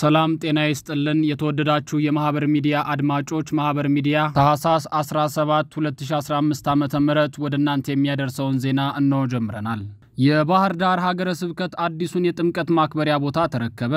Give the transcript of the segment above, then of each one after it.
ሰላም ጤና ይስጥልን። የተወደዳችሁ የማህበር ሚዲያ አድማጮች፣ ማህበር ሚዲያ ታህሳስ 17 2015 ዓ ም ወደ እናንተ የሚያደርሰውን ዜና እነሆ ጀምረናል። የባህር ዳር ሀገረ ስብከት አዲሱን የጥምቀት ማክበሪያ ቦታ ተረከበ።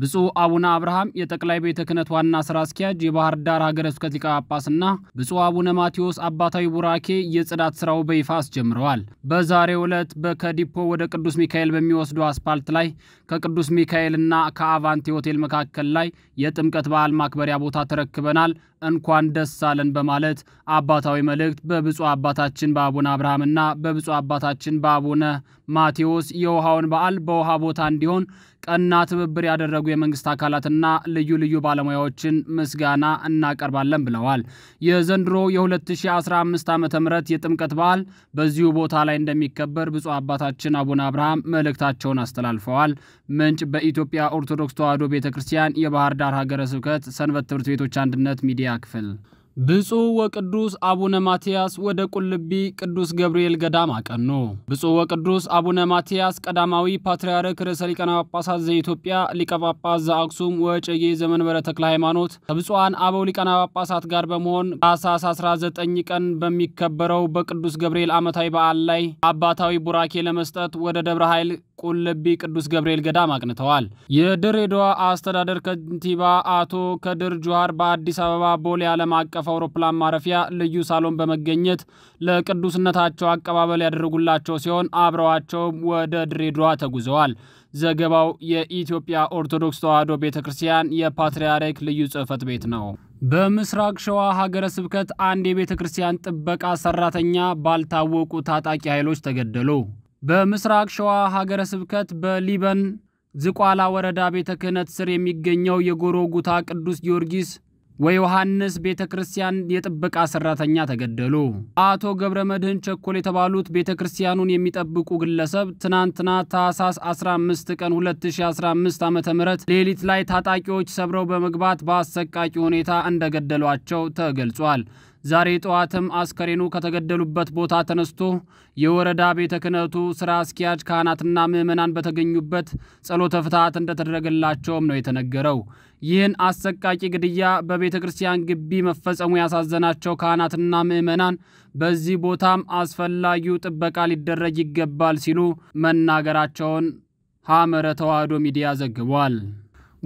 ብፁዕ አቡነ አብርሃም የጠቅላይ ቤተ ክህነት ዋና ስራ አስኪያጅ፣ የባህር ዳር ሀገረ ስብከት ሊቀ ጳጳስና ብፁዕ አቡነ ማቴዎስ አባታዊ ቡራኬ የጽዳት ስራው በይፋ አስጀምረዋል። በዛሬው ዕለት በከዲፖ ወደ ቅዱስ ሚካኤል በሚወስዱ አስፓልት ላይ ከቅዱስ ሚካኤልና ከአቫንቲ ሆቴል መካከል ላይ የጥምቀት በዓል ማክበሪያ ቦታ ተረክበናል እንኳን ደስ አለን በማለት አባታዊ መልእክት በብፁዕ አባታችን በአቡነ አብርሃምና በብፁዕ አባታችን በአቡነ ማቴዎስ የውሃውን በዓል በውሃ ቦታ እንዲሆን ቀና ትብብር ያደረጉ የመንግስት አካላትና ልዩ ልዩ ባለሙያዎችን ምስጋና እናቀርባለን ብለዋል። የዘንድሮ የ2015 ዓ ም የጥምቀት በዓል በዚሁ ቦታ ላይ እንደሚከበር ብፁዕ አባታችን አቡነ አብርሃም መልእክታቸውን አስተላልፈዋል። ምንጭ በኢትዮጵያ ኦርቶዶክስ ተዋሕዶ ቤተ ክርስቲያን የባህር ዳር ሀገረ ስብከት ሰንበት ትምህርት ቤቶች አንድነት ሚዲያ ክፍል ብፁዕ ወቅዱስ አቡነ ማትያስ ወደ ቁልቢ ቅዱስ ገብርኤል ገዳም አቀኑ። ብፁዕ ወቅዱስ አቡነ ማትያስ ቀዳማዊ ፓትርያርክ ርዕሰ ሊቃነ ጳጳሳት ዘኢትዮጵያ ሊቀ ጳጳስ ዘአክሱም ወጨጌ ዘመንበረ ተክለ ሃይማኖት ከብፁዓን አበው ሊቃነ ጳጳሳት ጋር በመሆን ታኅሳስ 19 ቀን በሚከበረው በቅዱስ ገብርኤል ዓመታዊ በዓል ላይ አባታዊ ቡራኬ ለመስጠት ወደ ደብረ ኃይል ቁልቢ ቅዱስ ገብርኤል ገዳም አቅንተዋል። የድሬዳዋ አስተዳደር ከንቲባ አቶ ከድር ጁሃር በአዲስ አበባ ቦሌ ዓለም አቀፍ አውሮፕላን ማረፊያ ልዩ ሳሎን በመገኘት ለቅዱስነታቸው አቀባበል ያደረጉላቸው ሲሆን አብረዋቸውም ወደ ድሬዳዋ ተጉዘዋል። ዘገባው የኢትዮጵያ ኦርቶዶክስ ተዋሕዶ ቤተ ክርስቲያን የፓትርያርክ ልዩ ጽሕፈት ቤት ነው። በምስራቅ ሸዋ ሀገረ ስብከት አንድ የቤተ ክርስቲያን ጥበቃ ሰራተኛ ባልታወቁ ታጣቂ ኃይሎች ተገደሉ። በምስራቅ ሸዋ ሀገረ ስብከት በሊበን ዝቋላ ወረዳ ቤተ ክህነት ስር የሚገኘው የጎሮ ጉታ ቅዱስ ጊዮርጊስ ወዮሐንስ ቤተ ክርስቲያን የጥበቃ ሰራተኛ ተገደሉ። አቶ ገብረ መድህን ቸኮል የተባሉት ቤተ ክርስቲያኑን የሚጠብቁ ግለሰብ ትናንትና ታህሳስ 15 ቀን 2015 ዓ.ም ሌሊት ላይ ታጣቂዎች ሰብረው በመግባት በአሰቃቂ ሁኔታ እንደገደሏቸው ተገልጿል። ዛሬ ጠዋትም አስከሬኑ ከተገደሉበት ቦታ ተነስቶ የወረዳ ቤተ ክህነቱ ስራ አስኪያጅ ካህናትና ምዕመናን በተገኙበት ጸሎተ ፍትሐት እንደተደረገላቸውም ነው የተነገረው። ይህን አሰቃቂ ግድያ በቤተ ክርስቲያን ግቢ መፈጸሙ ያሳዘናቸው ካህናትና ምዕመናን በዚህ ቦታም አስፈላጊው ጥበቃ ሊደረግ ይገባል ሲሉ መናገራቸውን ሐመረ ተዋህዶ ሚዲያ ዘግቧል።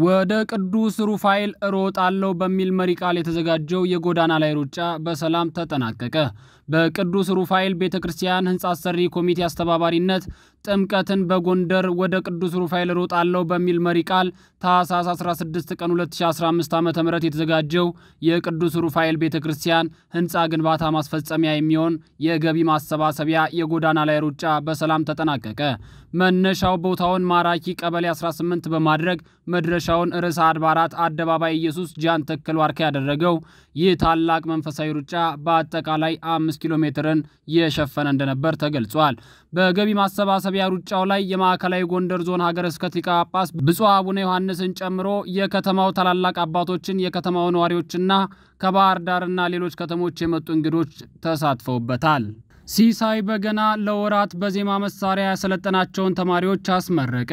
ወደ ቅዱስ ሩፋኤል እሮጣለሁ በሚል መሪ ቃል የተዘጋጀው የጎዳና ላይ ሩጫ በሰላም ተጠናቀቀ። በቅዱስ ሩፋኤል ቤተ ክርስቲያን ህንፃ አሰሪ ኮሚቴ አስተባባሪነት ጥምቀትን በጎንደር ወደ ቅዱስ ሩፋኤል ሮጣለው በሚል መሪ ቃል ታህሳስ 16 ቀን 2015 ዓ ም የተዘጋጀው የቅዱስ ሩፋኤል ቤተ ክርስቲያን ህንፃ ግንባታ ማስፈጸሚያ የሚሆን የገቢ ማሰባሰቢያ የጎዳና ላይ ሩጫ በሰላም ተጠናቀቀ። መነሻው ቦታውን ማራኪ ቀበሌ 18 በማድረግ መድረሻውን ርዕሰ አድባራት አደባባይ ኢየሱስ ጃን ተክል ዋርካ ያደረገው ይህ ታላቅ መንፈሳዊ ሩጫ በአጠቃላይ አምስት ኪሎ ሜትርን የሸፈነ እንደነበር ተገልጿል። በገቢ ማሰባሰቢያ ሩጫው ላይ የማዕከላዊ ጎንደር ዞን ሀገረ ስብከት ሊቀ ጳጳስ ብፁዕ አቡነ ዮሐንስን ጨምሮ የከተማው ታላላቅ አባቶችን፣ የከተማው ነዋሪዎችና ከባህር ዳርና ሌሎች ከተሞች የመጡ እንግዶች ተሳትፈውበታል። ሲሳይ በገና ለወራት በዜማ መሳሪያ ያሰለጠናቸውን ተማሪዎች አስመረቀ።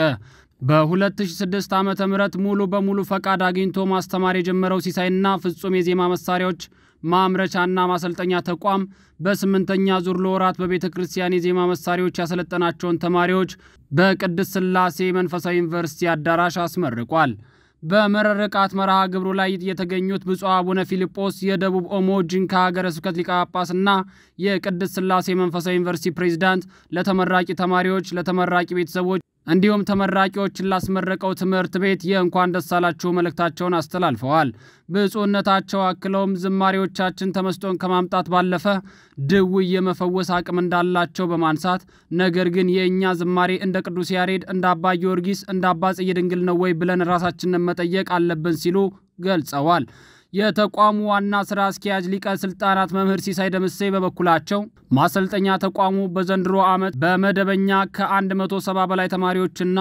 በ2006 ዓ ም ሙሉ በሙሉ ፈቃድ አግኝቶ ማስተማር የጀመረው ሲሳይና ፍጹም የዜማ መሳሪያዎች ማምረቻና ማሰልጠኛ ተቋም በስምንተኛ ዙር ለወራት በቤተ ክርስቲያን የዜማ መሳሪያዎች ያሰለጠናቸውን ተማሪዎች በቅድስት ሥላሴ መንፈሳዊ ዩኒቨርሲቲ አዳራሽ አስመርቋል። በመረርቃት መርሃ ግብሩ ላይ የተገኙት ብፁዕ አቡነ ፊልጶስ የደቡብ ኦሞ ጂንካ ሀገረ ስብከት ሊቀ ጳጳስና የቅድስት ሥላሴ መንፈሳዊ ዩኒቨርሲቲ ፕሬዝዳንት ለተመራቂ ተማሪዎች፣ ለተመራቂ ቤተሰቦች እንዲሁም ተመራቂዎችን ላስመረቀው ትምህርት ቤት የእንኳን ደስ አላችሁ መልእክታቸውን አስተላልፈዋል። ብፁዕነታቸው አክለውም ዝማሬዎቻችን ተመስጦን ከማምጣት ባለፈ ድውይ የመፈወስ አቅም እንዳላቸው በማንሳት ነገር ግን የእኛ ዝማሬ እንደ ቅዱስ ያሬድ፣ እንደ አባ ጊዮርጊስ፣ እንደ አባ ጽጌ ድንግል ነው ወይ ብለን ራሳችንን መጠየቅ አለብን ሲሉ ገልጸዋል። የተቋሙ ዋና ስራ አስኪያጅ ሊቀ ስልጣናት መምህር ሲሳይ ደምሴ በበኩላቸው ማሰልጠኛ ተቋሙ በዘንድሮ ዓመት በመደበኛ ከ170 በላይ ተማሪዎችና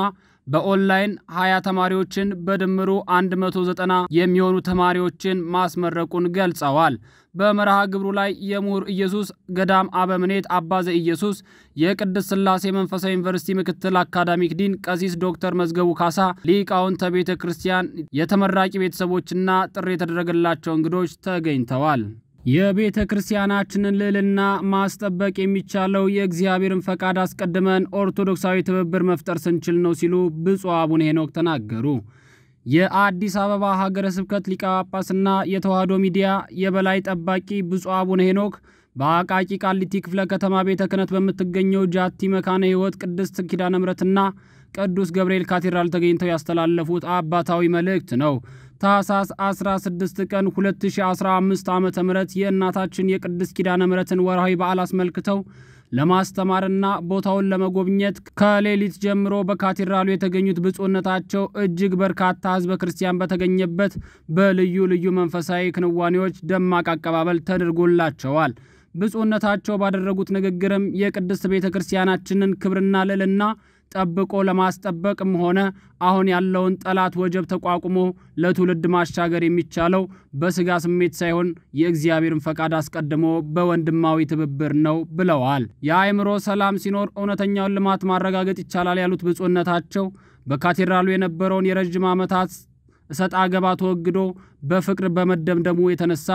በኦንላይን 20 ተማሪዎችን በድምሩ 190 የሚሆኑ ተማሪዎችን ማስመረቁን ገልጸዋል። በመርሃ ግብሩ ላይ የምሁር ኢየሱስ ገዳም አበምኔት አባዘ ኢየሱስ፣ የቅድስት ሥላሴ መንፈሳዊ ዩኒቨርሲቲ ምክትል አካዳሚክ ዲን ቀሲስ ዶክተር መዝገቡ ካሳ፣ ሊቃውንተ ቤተ ክርስቲያን፣ የተመራቂ ቤተሰቦችና ጥሪ የተደረገላቸው እንግዶች ተገኝተዋል። የቤተ ክርስቲያናችንን ልዕልና ማስጠበቅ የሚቻለው የእግዚአብሔርን ፈቃድ አስቀድመን ኦርቶዶክሳዊ ትብብር መፍጠር ስንችል ነው ሲሉ ብፁዕ አቡነ ሄኖክ ተናገሩ። የአዲስ አበባ ሀገረ ስብከት ሊቀ ጳጳስና ሚዲያ የበላይ ጠባቂ ብፁዕ አቡነ ሄኖክ በአቃቂ ቃሊቲ ክፍለ ከተማ ቤተ ክህነት በምትገኘው ጃቲ መካነ ሕይወት ቅድስት ኪዳነ ምሕረትና ቅዱስ ገብርኤል ካቴድራል ተገኝተው ያስተላለፉት አባታዊ መልእክት ነው። ታህሳስ 16 ቀን 2015 ዓ ም የእናታችን የቅድስት ኪዳነ ምሕረትን ወርሃዊ በዓል አስመልክተው ለማስተማርና ቦታውን ለመጎብኘት ከሌሊት ጀምሮ በካቴድራሉ የተገኙት ብፁዕነታቸው እጅግ በርካታ ህዝበ ክርስቲያን በተገኘበት በልዩ ልዩ መንፈሳዊ ክንዋኔዎች ደማቅ አቀባበል ተደርጎላቸዋል። ብፁዕነታቸው ባደረጉት ንግግርም የቅድስት ቤተ ክርስቲያናችንን ክብርና ልዕልና ጠብቆ ለማስጠበቅም ሆነ አሁን ያለውን ጠላት ወጀብ ተቋቁሞ ለትውልድ ማሻገር የሚቻለው በስጋ ስሜት ሳይሆን የእግዚአብሔርን ፈቃድ አስቀድሞ በወንድማዊ ትብብር ነው ብለዋል። የአእምሮ ሰላም ሲኖር እውነተኛውን ልማት ማረጋገጥ ይቻላል ያሉት ብፁዕነታቸው በካቴድራሉ የነበረውን የረዥም ዓመታት እሰጥ አገባ ተወግዶ በፍቅር በመደምደሙ የተነሳ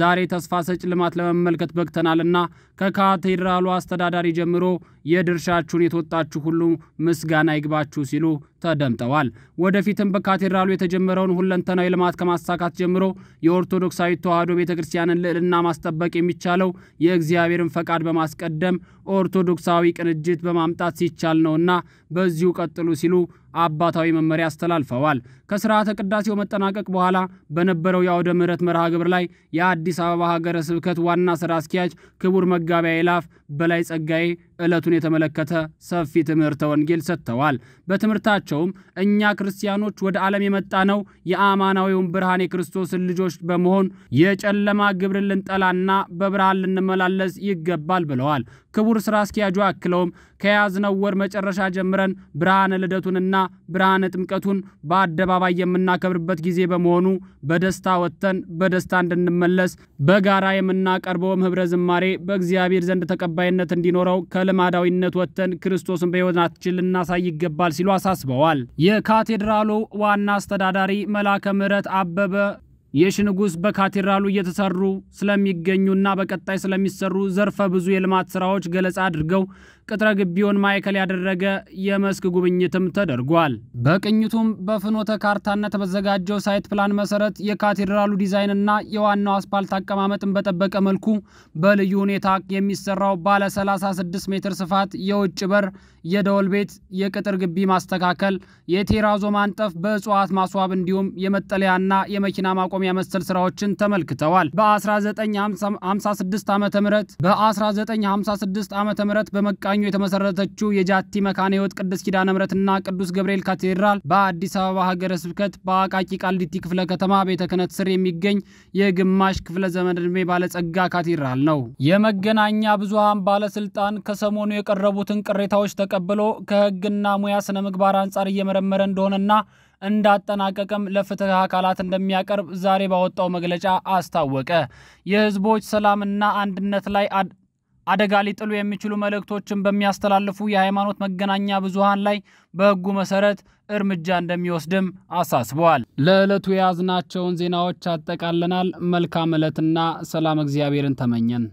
ዛሬ ተስፋ ሰጭ ልማት ለመመልከት በቅተናልና ከካቴድራሉ አስተዳዳሪ ጀምሮ የድርሻችሁን የተወጣችሁ ሁሉ ምስጋና ይግባችሁ ሲሉ ተደምጠዋል። ወደፊትም በካቴድራሉ የተጀመረውን ሁለንተናዊ ልማት ከማሳካት ጀምሮ የኦርቶዶክሳዊ ተዋሕዶ ቤተ ክርስቲያንን ልዕልና ማስጠበቅ የሚቻለው የእግዚአብሔርን ፈቃድ በማስቀደም ኦርቶዶክሳዊ ቅንጅት በማምጣት ሲቻል ነውና በዚሁ ቀጥሉ ሲሉ አባታዊ መመሪያ አስተላልፈዋል። ከስርዓተ ቅዳሴው መጠናቀቅ በኋላ በነ በነበረው የአውደ ምሕረት መርሃ ግብር ላይ የአዲስ አበባ ሀገረ ስብከት ዋና ስራ አስኪያጅ ክቡር መጋቢያ ይላፍ በላይ ጸጋዬ ዕለቱን የተመለከተ ሰፊ ትምህርተ ወንጌል ሰጥተዋል። በትምህርታቸውም እኛ ክርስቲያኖች ወደ ዓለም የመጣ ነው የአማናዊውን ብርሃን የክርስቶስን ልጆች በመሆን የጨለማ ግብር ልንጠላና በብርሃን ልንመላለስ ይገባል ብለዋል። ክቡር ስራ አስኪያጁ አክለውም ከያዝነው ወር መጨረሻ ጀምረን ብርሃነ ልደቱንና ብርሃነ ጥምቀቱን በአደባባይ የምናከብርበት ጊዜ በመሆኑ በደስታ ወጥተን በደስታ እንድንመለስ በጋራ የምናቀርበውም ህብረ ዝማሬ በእግዚአብሔር ዘንድ ተቀባይነት እንዲኖረው ከልማዳዊነት ወጥተን ክርስቶስን በሕይወታችን ልናሳይ ይገባል ሲሉ አሳስበዋል። የካቴድራሉ ዋና አስተዳዳሪ መላከ ምሕረት አበበ የሺ ንጉሥ በካቴድራሉ እየተሰሩ ስለሚገኙና በቀጣይ ስለሚሰሩ ዘርፈ ብዙ የልማት ስራዎች ገለጻ አድርገው ቅጥረ ግቢውን ማዕከል ያደረገ የመስክ ጉብኝትም ተደርጓል። በቅኝቱም በፍኖተ ካርታነት በተዘጋጀው ሳይት ፕላን መሰረት የካቴድራሉ ዲዛይንና የዋናው አስፓልት አቀማመጥን በጠበቀ መልኩ በልዩ ሁኔታ የሚሰራው ባለ 36 ሜትር ስፋት የውጭ በር፣ የደወል ቤት፣ የቅጥር ግቢ ማስተካከል፣ የቴራዞ ማንጠፍ፣ በእጽዋት ማስዋብ እንዲሁም የመጠለያና የመኪና ማቆሚያ መሰል ስራዎችን ተመልክተዋል። በ1956 ዓ ም በ1956 ዓ ም በመቃኙ ሰኞ የተመሰረተችው የጃቲ መካነ ሕይወት ቅዱስ ኪዳነ ምሕረትና ቅዱስ ገብርኤል ካቴድራል በአዲስ አበባ ሀገረ ስብከት በአቃቂ ቃሊቲ ክፍለ ከተማ ቤተ ክህነት ስር የሚገኝ የግማሽ ክፍለ ዘመን ዕድሜ ባለጸጋ ካቴድራል ነው። የመገናኛ ብዙሃን ባለስልጣን ከሰሞኑ የቀረቡትን ቅሬታዎች ተቀብሎ ከህግና ሙያ ስነ ምግባር አንጻር እየመረመረ እንደሆነና እንዳጠናቀቀም ለፍትህ አካላት እንደሚያቀርብ ዛሬ ባወጣው መግለጫ አስታወቀ። የህዝቦች ሰላምና አንድነት ላይ አደጋ ሊጥሉ የሚችሉ መልእክቶችን በሚያስተላልፉ የሃይማኖት መገናኛ ብዙሃን ላይ በህጉ መሰረት እርምጃ እንደሚወስድም አሳስበዋል። ለዕለቱ የያዝናቸውን ዜናዎች አጠቃለናል። መልካም ዕለትና ሰላም እግዚአብሔርን ተመኘን።